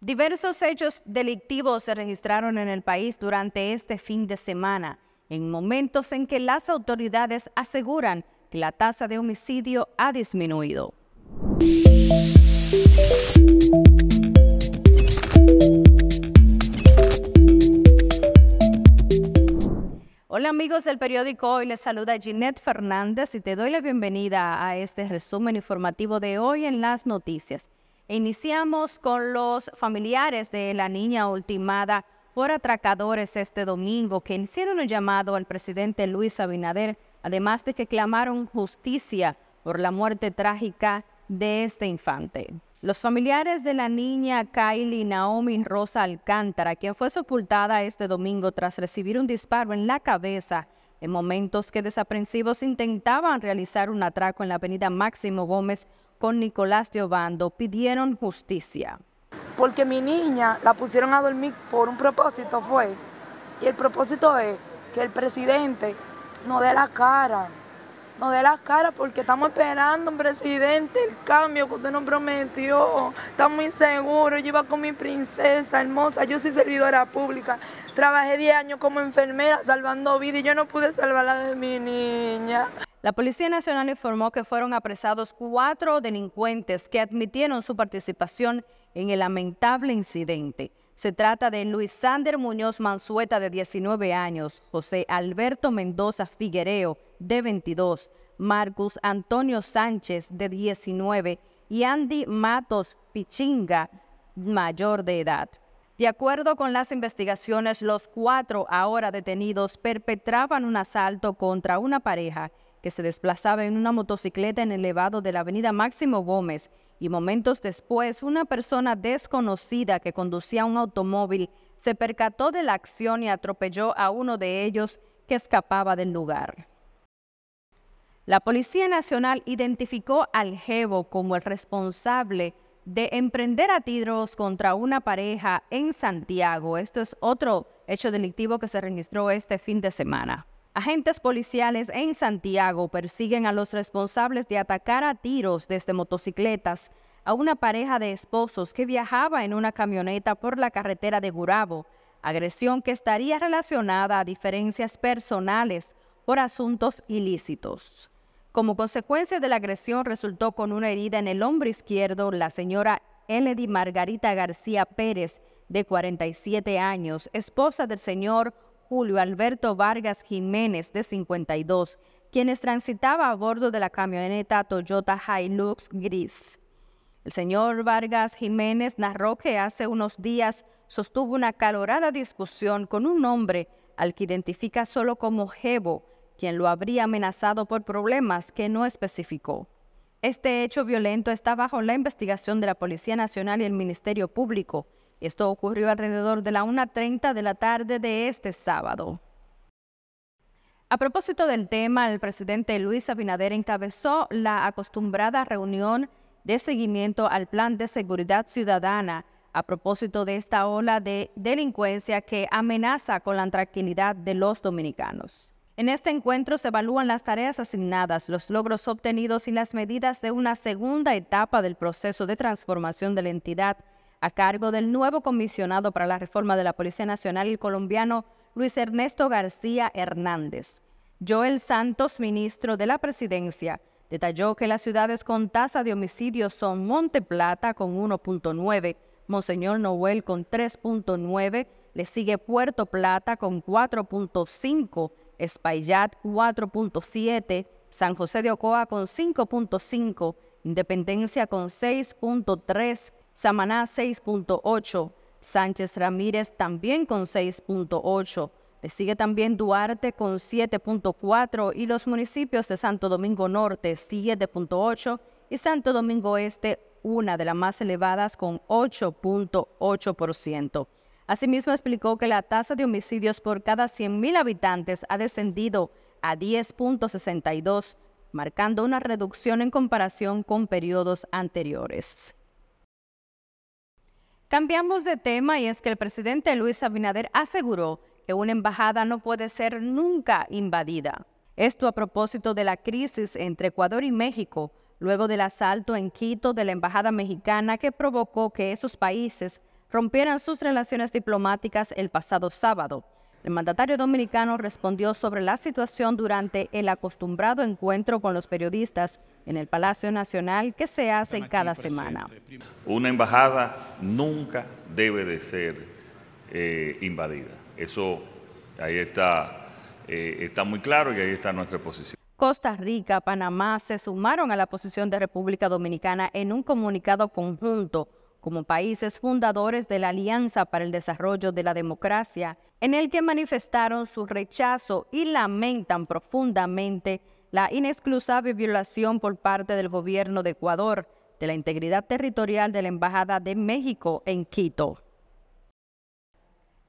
Diversos hechos delictivos se registraron en el país durante este fin de semana, en momentos en que las autoridades aseguran que la tasa de homicidio ha disminuido. Hola amigos del periódico Hoy, les saluda Ginette Fernández y te doy la bienvenida a este resumen informativo de hoy en las noticias. E iniciamos con los familiares de la niña ultimada por atracadores este domingo que hicieron un llamado al presidente Luis Abinader, además de que clamaron justicia por la muerte trágica de este infante. Los familiares de la niña Kylie Naomi Rosa Alcántara, quien fue sepultada este domingo tras recibir un disparo en la cabeza en momentos que desaprensivos intentaban realizar un atraco en la avenida Máximo Gómez con Nicolás de pidieron justicia. Porque mi niña la pusieron a dormir por un propósito fue, y el propósito es que el presidente no dé la cara, no dé la cara porque estamos esperando, un presidente, el cambio que usted nos prometió. Estamos inseguros, yo iba con mi princesa hermosa, yo soy servidora pública. Trabajé 10 años como enfermera salvando vidas y yo no pude la de mi niña. La Policía Nacional informó que fueron apresados cuatro delincuentes que admitieron su participación en el lamentable incidente. Se trata de Luis Sander Muñoz Mansueta, de 19 años, José Alberto Mendoza Figuereo, de 22, Marcus Antonio Sánchez, de 19, y Andy Matos Pichinga, mayor de edad. De acuerdo con las investigaciones, los cuatro ahora detenidos perpetraban un asalto contra una pareja que se desplazaba en una motocicleta en el elevado de la avenida Máximo Gómez y momentos después una persona desconocida que conducía un automóvil se percató de la acción y atropelló a uno de ellos que escapaba del lugar. La Policía Nacional identificó al Jevo como el responsable de emprender a tiros contra una pareja en Santiago. Esto es otro hecho delictivo que se registró este fin de semana. Agentes policiales en Santiago persiguen a los responsables de atacar a tiros desde motocicletas a una pareja de esposos que viajaba en una camioneta por la carretera de Gurabo, agresión que estaría relacionada a diferencias personales por asuntos ilícitos. Como consecuencia de la agresión resultó con una herida en el hombro izquierdo la señora Eledy Margarita García Pérez, de 47 años, esposa del señor Julio Alberto Vargas Jiménez, de 52, quienes transitaba a bordo de la camioneta Toyota Hilux gris. El señor Vargas Jiménez narró que hace unos días sostuvo una calorada discusión con un hombre al que identifica solo como Jebo, quien lo habría amenazado por problemas que no especificó. Este hecho violento está bajo la investigación de la Policía Nacional y el Ministerio Público, esto ocurrió alrededor de la 1.30 de la tarde de este sábado. A propósito del tema, el presidente Luis Abinader encabezó la acostumbrada reunión de seguimiento al Plan de Seguridad Ciudadana a propósito de esta ola de delincuencia que amenaza con la tranquilidad de los dominicanos. En este encuentro se evalúan las tareas asignadas, los logros obtenidos y las medidas de una segunda etapa del proceso de transformación de la entidad a cargo del nuevo comisionado para la reforma de la Policía Nacional, el colombiano Luis Ernesto García Hernández. Joel Santos, ministro de la Presidencia, detalló que las ciudades con tasa de homicidios son Monte Plata con 1.9, Monseñor Noel con 3.9, le sigue Puerto Plata con 4.5, Espaillat 4.7, San José de Ocoa con 5.5, Independencia con 6.3, Samaná 6.8, Sánchez Ramírez también con 6.8. Le sigue también Duarte con 7.4 y los municipios de Santo Domingo Norte 7.8 y Santo Domingo Este una de las más elevadas con 8.8%. Asimismo explicó que la tasa de homicidios por cada 100.000 habitantes ha descendido a 10.62, marcando una reducción en comparación con periodos anteriores. Cambiamos de tema y es que el presidente Luis Abinader aseguró que una embajada no puede ser nunca invadida. Esto a propósito de la crisis entre Ecuador y México, luego del asalto en Quito de la embajada mexicana que provocó que esos países rompieran sus relaciones diplomáticas el pasado sábado. El mandatario dominicano respondió sobre la situación durante el acostumbrado encuentro con los periodistas en el Palacio Nacional que se hace cada semana. Una embajada nunca debe de ser eh, invadida. Eso ahí está, eh, está muy claro y ahí está nuestra posición. Costa Rica, Panamá se sumaron a la posición de República Dominicana en un comunicado conjunto como países fundadores de la Alianza para el Desarrollo de la Democracia, en el que manifestaron su rechazo y lamentan profundamente la inexcusable violación por parte del gobierno de Ecuador de la integridad territorial de la Embajada de México en Quito.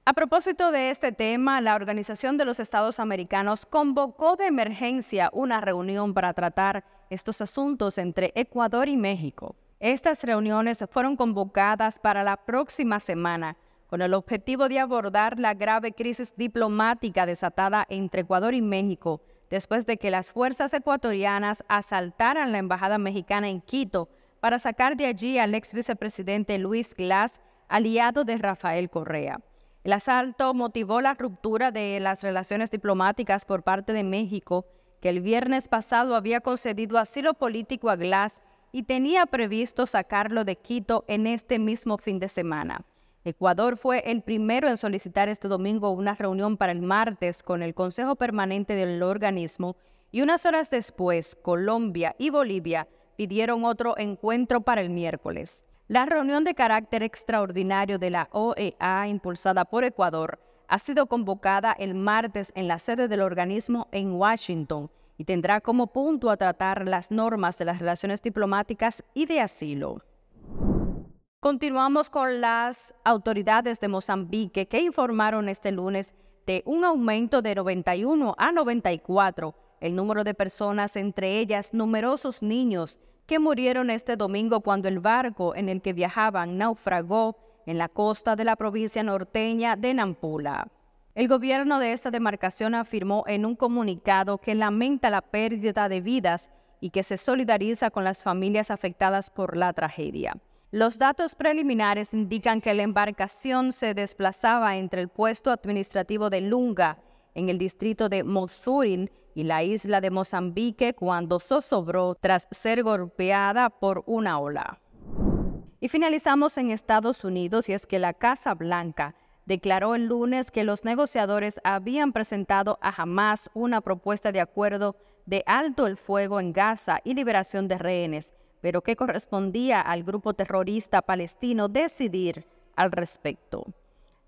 A propósito de este tema, la Organización de los Estados Americanos convocó de emergencia una reunión para tratar estos asuntos entre Ecuador y México. Estas reuniones fueron convocadas para la próxima semana con el objetivo de abordar la grave crisis diplomática desatada entre Ecuador y México después de que las fuerzas ecuatorianas asaltaran la embajada mexicana en Quito para sacar de allí al ex vicepresidente Luis Glass, aliado de Rafael Correa. El asalto motivó la ruptura de las relaciones diplomáticas por parte de México, que el viernes pasado había concedido asilo político a Glass y tenía previsto sacarlo de Quito en este mismo fin de semana. Ecuador fue el primero en solicitar este domingo una reunión para el martes con el Consejo Permanente del organismo y unas horas después Colombia y Bolivia pidieron otro encuentro para el miércoles. La reunión de carácter extraordinario de la OEA impulsada por Ecuador ha sido convocada el martes en la sede del organismo en Washington y tendrá como punto a tratar las normas de las relaciones diplomáticas y de asilo. Continuamos con las autoridades de Mozambique que informaron este lunes de un aumento de 91 a 94 el número de personas, entre ellas numerosos niños, que murieron este domingo cuando el barco en el que viajaban naufragó en la costa de la provincia norteña de Nampula. El gobierno de esta demarcación afirmó en un comunicado que lamenta la pérdida de vidas y que se solidariza con las familias afectadas por la tragedia. Los datos preliminares indican que la embarcación se desplazaba entre el puesto administrativo de Lunga, en el distrito de Mosurin, y la isla de Mozambique cuando zozobró tras ser golpeada por una ola. Y finalizamos en Estados Unidos y es que la Casa Blanca declaró el lunes que los negociadores habían presentado a Hamas una propuesta de acuerdo de alto el fuego en Gaza y liberación de rehenes, pero que correspondía al grupo terrorista palestino decidir al respecto.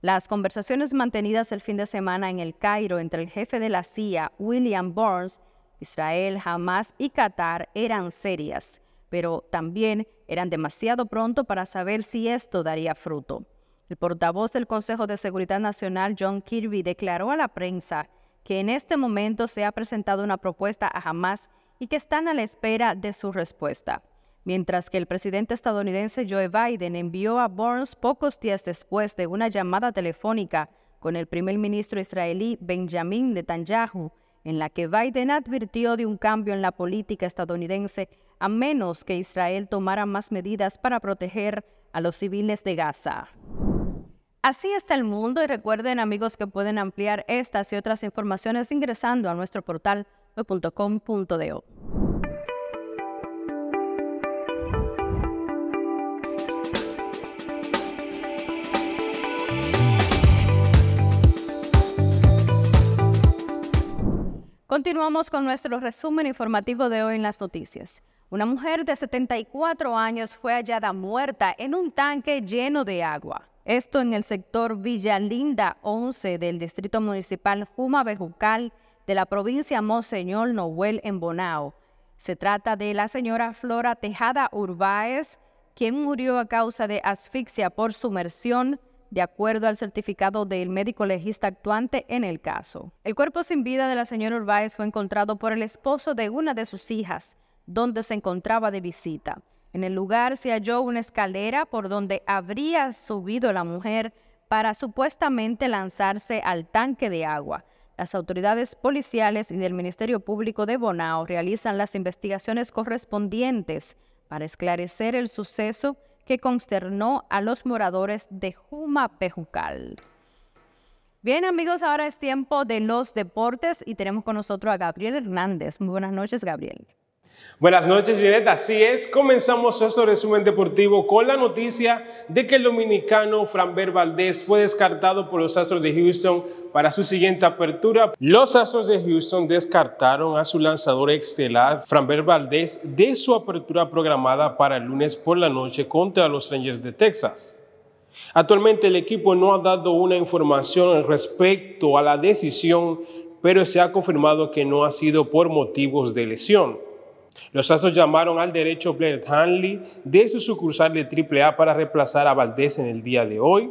Las conversaciones mantenidas el fin de semana en el Cairo entre el jefe de la CIA, William Burns, Israel, Hamas y Qatar eran serias, pero también eran demasiado pronto para saber si esto daría fruto. El portavoz del Consejo de Seguridad Nacional, John Kirby, declaró a la prensa que en este momento se ha presentado una propuesta a Hamas y que están a la espera de su respuesta. Mientras que el presidente estadounidense Joe Biden envió a Burns pocos días después de una llamada telefónica con el primer ministro israelí Benjamin Netanyahu, en la que Biden advirtió de un cambio en la política estadounidense a menos que Israel tomara más medidas para proteger a los civiles de Gaza. Así está el mundo y recuerden amigos que pueden ampliar estas y otras informaciones ingresando a nuestro portal WEB.COM.D.O. Continuamos con nuestro resumen informativo de hoy en las noticias. Una mujer de 74 años fue hallada muerta en un tanque lleno de agua. Esto en el sector Villalinda 11 del Distrito Municipal Juma Bejucal de la provincia Monseñor Noel en Bonao. Se trata de la señora Flora Tejada Urbáez, quien murió a causa de asfixia por sumersión, de acuerdo al certificado del médico legista actuante en el caso. El cuerpo sin vida de la señora Urbáez fue encontrado por el esposo de una de sus hijas, donde se encontraba de visita. En el lugar se halló una escalera por donde habría subido la mujer para supuestamente lanzarse al tanque de agua. Las autoridades policiales y del Ministerio Público de Bonao realizan las investigaciones correspondientes para esclarecer el suceso que consternó a los moradores de Juma Bien amigos, ahora es tiempo de los deportes y tenemos con nosotros a Gabriel Hernández. Muy buenas noches, Gabriel. Buenas noches, Janet. Así es, comenzamos nuestro resumen deportivo con la noticia de que el dominicano Franber Valdés fue descartado por los Astros de Houston para su siguiente apertura. Los Astros de Houston descartaron a su lanzador estelar Franber Valdés de su apertura programada para el lunes por la noche contra los Rangers de Texas. Actualmente el equipo no ha dado una información respecto a la decisión, pero se ha confirmado que no ha sido por motivos de lesión. Los Astros llamaron al derecho Blair Hanley de su sucursal de AAA para reemplazar a Valdez en el día de hoy.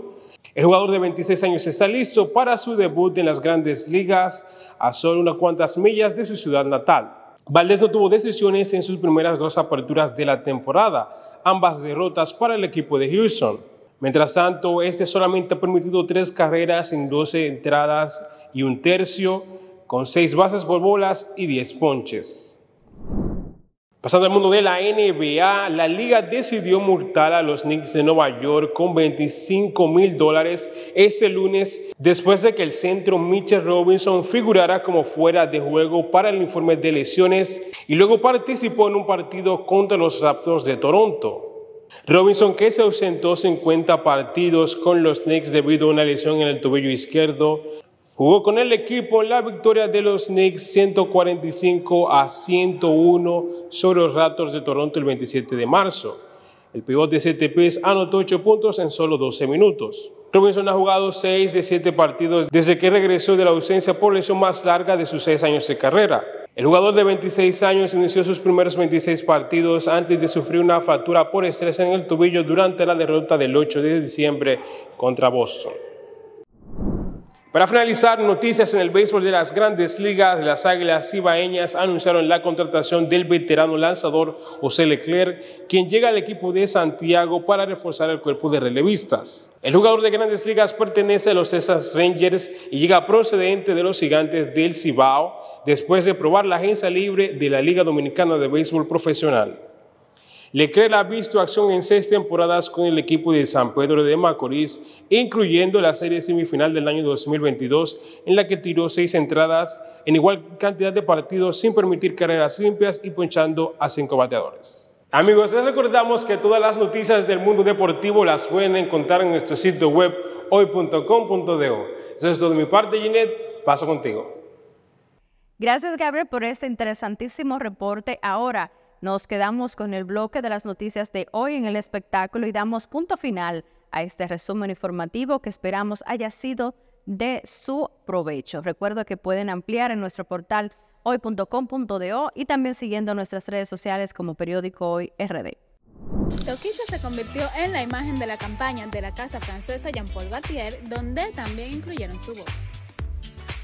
El jugador de 26 años está listo para su debut en las grandes ligas a solo unas cuantas millas de su ciudad natal. Valdés no tuvo decisiones en sus primeras dos aperturas de la temporada, ambas derrotas para el equipo de Houston. Mientras tanto, este solamente ha permitido tres carreras en 12 entradas y un tercio, con seis bases por bolas y 10 ponches. Pasando al mundo de la NBA, la liga decidió multar a los Knicks de Nueva York con 25 mil dólares ese lunes después de que el centro Mitchell Robinson figurara como fuera de juego para el informe de lesiones y luego participó en un partido contra los Raptors de Toronto. Robinson, que se ausentó 50 partidos con los Knicks debido a una lesión en el tobillo izquierdo, Jugó con el equipo en la victoria de los Knicks 145 a 101 sobre los Raptors de Toronto el 27 de marzo. El pivote de CTPs anotó 8 puntos en solo 12 minutos. Robinson ha jugado 6 de 7 partidos desde que regresó de la ausencia por lesión más larga de sus 6 años de carrera. El jugador de 26 años inició sus primeros 26 partidos antes de sufrir una fractura por estrés en el tobillo durante la derrota del 8 de diciembre contra Boston. Para finalizar, noticias en el béisbol de las grandes ligas, las Águilas Cibaeñas anunciaron la contratación del veterano lanzador José Leclerc, quien llega al equipo de Santiago para reforzar el cuerpo de relevistas. El jugador de grandes ligas pertenece a los Texas Rangers y llega procedente de los gigantes del Cibao después de probar la agencia libre de la Liga Dominicana de Béisbol Profesional. Leclerc ha visto acción en seis temporadas con el equipo de San Pedro de Macorís, incluyendo la serie semifinal del año 2022, en la que tiró seis entradas en igual cantidad de partidos sin permitir carreras limpias y ponchando a cinco bateadores. Amigos, les recordamos que todas las noticias del mundo deportivo las pueden encontrar en nuestro sitio web hoy.com.do. Eso es todo de mi parte, Ginette. Paso contigo. Gracias, Gabriel, por este interesantísimo reporte. Ahora, nos quedamos con el bloque de las noticias de hoy en el espectáculo y damos punto final a este resumen informativo que esperamos haya sido de su provecho. Recuerdo que pueden ampliar en nuestro portal hoy.com.do y también siguiendo nuestras redes sociales como periódico hoy RD. Toquillo se convirtió en la imagen de la campaña de la casa francesa Jean-Paul Gaultier, donde también incluyeron su voz.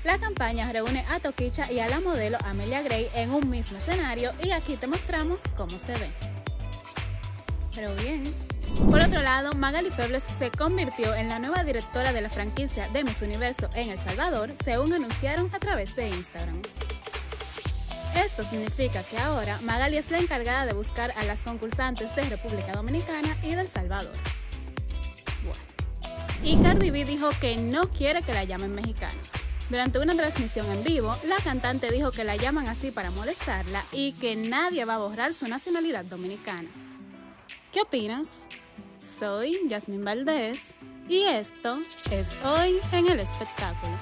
La campaña reúne a Toquicha y a la modelo Amelia Gray en un mismo escenario y aquí te mostramos cómo se ve. Pero bien. Por otro lado, Magali Febles se convirtió en la nueva directora de la franquicia de Miss Universo en El Salvador, según anunciaron a través de Instagram. Esto significa que ahora Magali es la encargada de buscar a las concursantes de República Dominicana y del Salvador. Y Cardi B dijo que no quiere que la llamen mexicana. Durante una transmisión en vivo, la cantante dijo que la llaman así para molestarla y que nadie va a borrar su nacionalidad dominicana. ¿Qué opinas? Soy Yasmin Valdés y esto es Hoy en el Espectáculo.